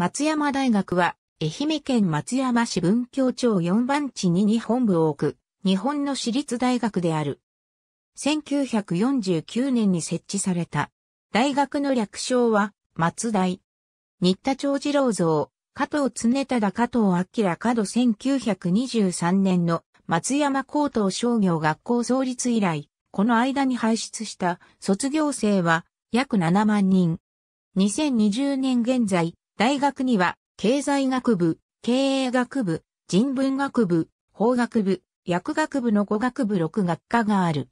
松山大学は、愛媛県松山市文京町4番地に日本部を置く、日本の私立大学である。1949年に設置された。大学の略称は、松大。新田長次郎像、加藤常忠加藤明角1923年の松山高等商業学校創立以来、この間に輩出した卒業生は約7万人。2020年現在、大学には、経済学部、経営学部、人文学部、法学部、薬学部の語学部6学科がある。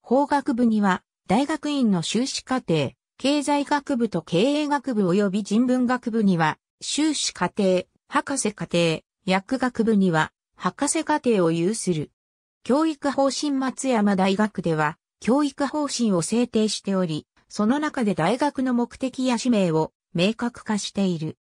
法学部には、大学院の修士課程、経済学部と経営学部及び人文学部には、修士課程、博士課程、薬学部には、博士課程を有する。教育方針松山大学では、教育方針を制定しており、その中で大学の目的や使命を明確化している。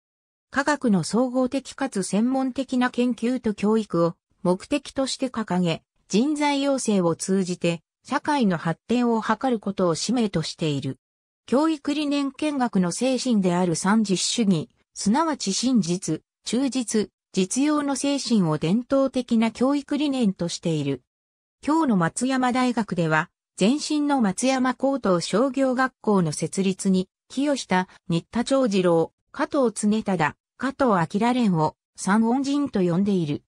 科学の総合的かつ専門的な研究と教育を目的として掲げ、人材養成を通じて社会の発展を図ることを使命としている。教育理念見学の精神である三実主義、すなわち真実、忠実、実用の精神を伝統的な教育理念としている。今日の松山大学では、前身の松山高等商業学校の設立に清下、新田長次郎、加藤常忠、加藤明連を三恩人と呼んでいる。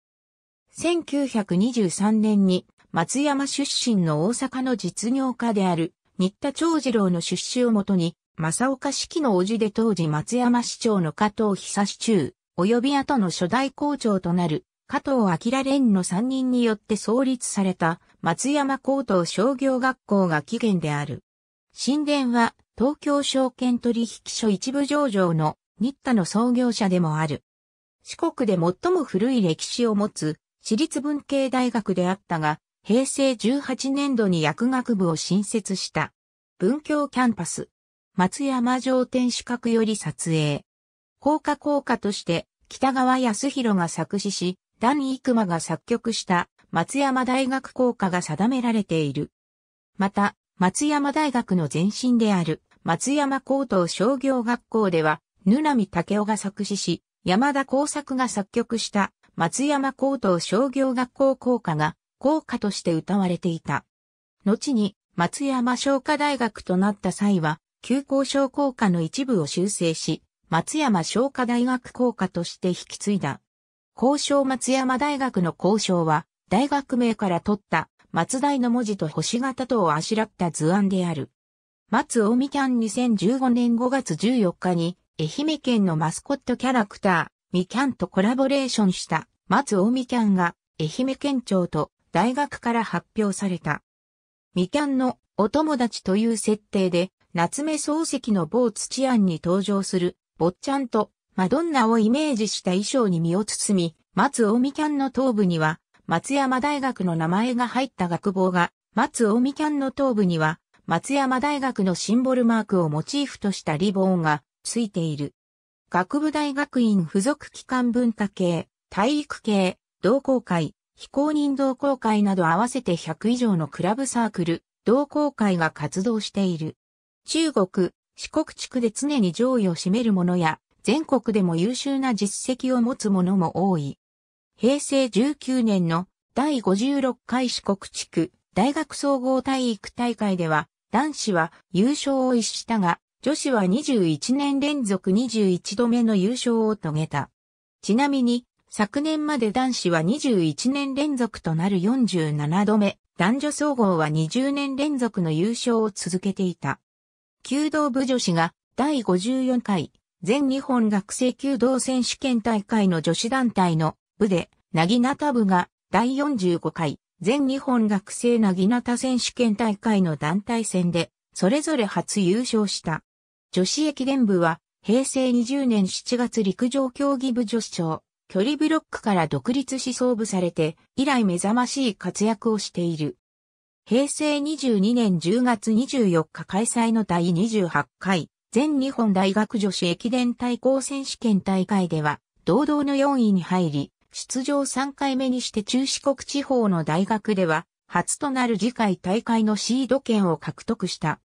1923年に松山出身の大阪の実業家である新田長次郎の出資をもとに、正岡式の叔父で当時松山市長の加藤久志中、及び後の初代校長となる加藤明連の三人によって創立された松山高等商業学校が起源である。神殿は東京証券取引所一部上場の日田の創業者でもある。四国で最も古い歴史を持つ私立文系大学であったが、平成18年度に薬学部を新設した。文教キャンパス。松山城天守閣より撮影。高架高架として北川康弘が作詞し、イクマが作曲した松山大学効果が定められている。また、松山大学の前身である松山高等商業学校では、ぬなみたけおが作詞し、山田耕作が作曲した松山高等商業学校校歌が校歌として歌われていた。後に松山商科大学となった際は、旧校商校歌の一部を修正し、松山商科大学校歌として引き継いだ。校章松山大学の校章は、大学名から取った松台の文字と星形とをあしらった図案である。松尾美キャン2015年5月14日に、愛媛県のマスコットキャラクター、ミキャンとコラボレーションした松尾美キャンが、愛媛県庁と大学から発表された。ミキャンのお友達という設定で、夏目漱石の某土庵に登場する、坊ちゃんとマドンナをイメージした衣装に身を包み、松尾美キャンの頭部には、松山大学の名前が入った学帽が、松尾美キャンの頭部には、松山大学のシンボルマークをモチーフとしたリボンがついている。学部大学院附属機関文化系、体育系、同好会、非公認同好会など合わせて100以上のクラブサークル、同好会が活動している。中国、四国地区で常に上位を占めるものや、全国でも優秀な実績を持つものも多い。平成19年の第56回四国地区大学総合体育大会では、男子は優勝を逸したが、女子は21年連続21度目の優勝を遂げた。ちなみに、昨年まで男子は21年連続となる47度目、男女総合は20年連続の優勝を続けていた。弓道部女子が第54回全日本学生弓道選手権大会の女子団体の部で、なぎなた部が第45回全日本学生なぎなた選手権大会の団体戦で、それぞれ初優勝した。女子駅伝部は、平成20年7月陸上競技部女子長、距離ブロックから独立し創部されて、以来目覚ましい活躍をしている。平成22年10月24日開催の第28回、全日本大学女子駅伝対抗選手権大会では、堂々の4位に入り、出場3回目にして中四国地方の大学では、初となる次回大会のシード権を獲得した。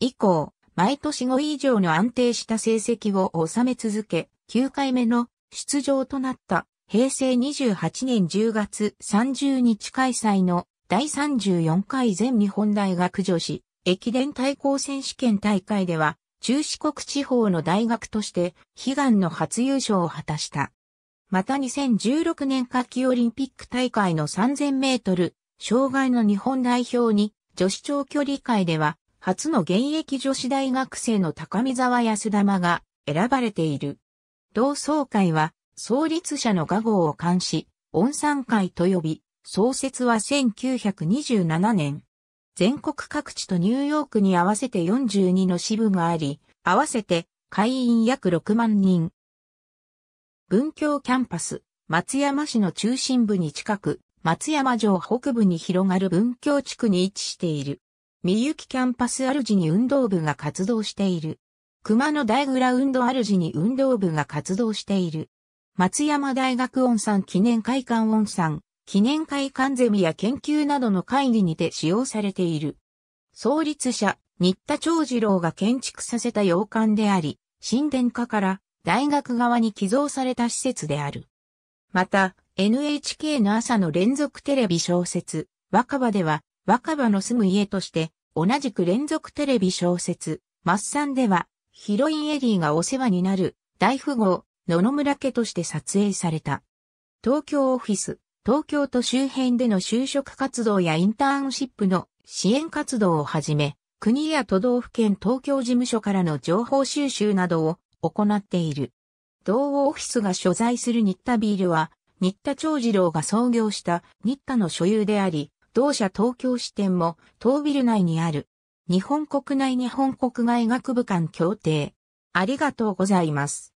以降、毎年5位以上の安定した成績を収め続け、9回目の出場となった平成28年10月30日開催の第34回全日本大学女子駅伝対抗選手権大会では中四国地方の大学として悲願の初優勝を果たした。また2016年夏季オリンピック大会の3000メートル、障害の日本代表に、女子長距離界では、初の現役女子大学生の高見沢安玉が選ばれている。同窓会は、創立者の画号を冠し、温山会と呼び、創設は1927年。全国各地とニューヨークに合わせて42の支部があり、合わせて会員約6万人、文京キャンパス、松山市の中心部に近く、松山城北部に広がる文京地区に位置している。みゆきキャンパス主に運動部が活動している。熊野大グラウンド主に運動部が活動している。松山大学温山記念会館温山、記念会館ゼミや研究などの会議にて使用されている。創立者、新田長次郎が建築させた洋館であり、神殿下から大学側に寄贈された施設である。また、NHK の朝の連続テレビ小説、若葉では、若葉の住む家として、同じく連続テレビ小説、マッサンでは、ヒロインエリーがお世話になる、大富豪、野々村家として撮影された。東京オフィス、東京都周辺での就職活動やインターンシップの支援活動をはじめ、国や都道府県東京事務所からの情報収集などを行っている。同オフィスが所在する新田ビールは、新田長次郎が創業した新田の所有であり、同社東京支店も東ビル内にある。日本国内日本国外学部間協定。ありがとうございます。